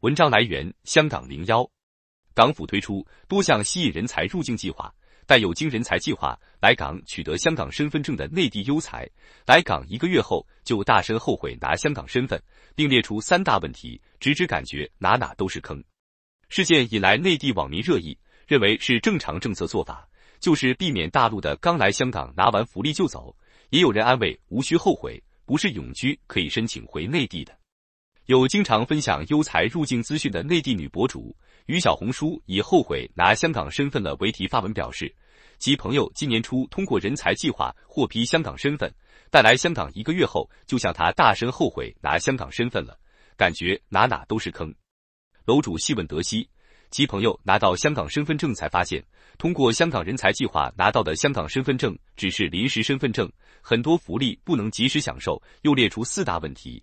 文章来源：香港零幺，港府推出多项吸引人才入境计划，但有经人才计划来港取得香港身份证的内地优才，来港一个月后就大声后悔拿香港身份，并列出三大问题，直指感觉哪哪都是坑。事件引来内地网民热议，认为是正常政策做法，就是避免大陆的刚来香港拿完福利就走。也有人安慰，无需后悔，不是永居可以申请回内地的。有经常分享优才入境资讯的内地女博主于小红书以“后悔拿香港身份了”为题发文表示，其朋友今年初通过人才计划获批香港身份，带来香港一个月后就向他大声后悔拿香港身份了，感觉哪哪都是坑。楼主细问得悉，其朋友拿到香港身份证才发现，通过香港人才计划拿到的香港身份证只是临时身份证，很多福利不能及时享受，又列出四大问题。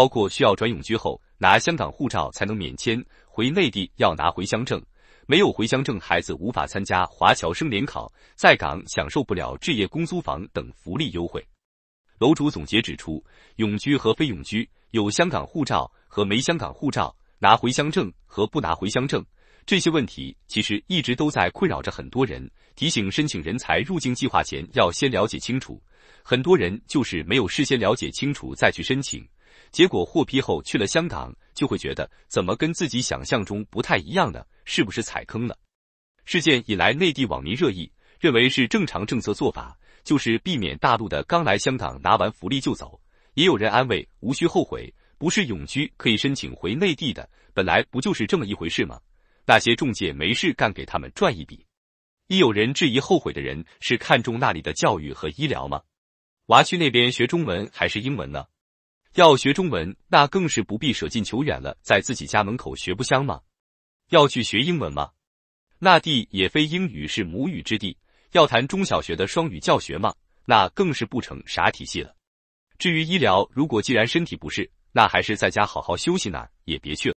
包括需要转永居后拿香港护照才能免签回内地，要拿回乡证，没有回乡证，孩子无法参加华侨生联考，在港享受不了置业公租房等福利优惠。楼主总结指出，永居和非永居，有香港护照和没香港护照，拿回乡证和不拿回乡证，这些问题其实一直都在困扰着很多人。提醒申请人才入境计划前要先了解清楚，很多人就是没有事先了解清楚再去申请。结果获批后去了香港，就会觉得怎么跟自己想象中不太一样呢？是不是踩坑了？事件引来内地网民热议，认为是正常政策做法，就是避免大陆的刚来香港拿完福利就走。也有人安慰，无需后悔，不是永居可以申请回内地的，本来不就是这么一回事吗？那些中介没事干，给他们赚一笔。一有人质疑后悔的人是看中那里的教育和医疗吗？娃去那边学中文还是英文呢？要学中文，那更是不必舍近求远了，在自己家门口学不香吗？要去学英文吗？那地也非英语是母语之地，要谈中小学的双语教学吗？那更是不成啥体系了。至于医疗，如果既然身体不适，那还是在家好好休息，那也别去了。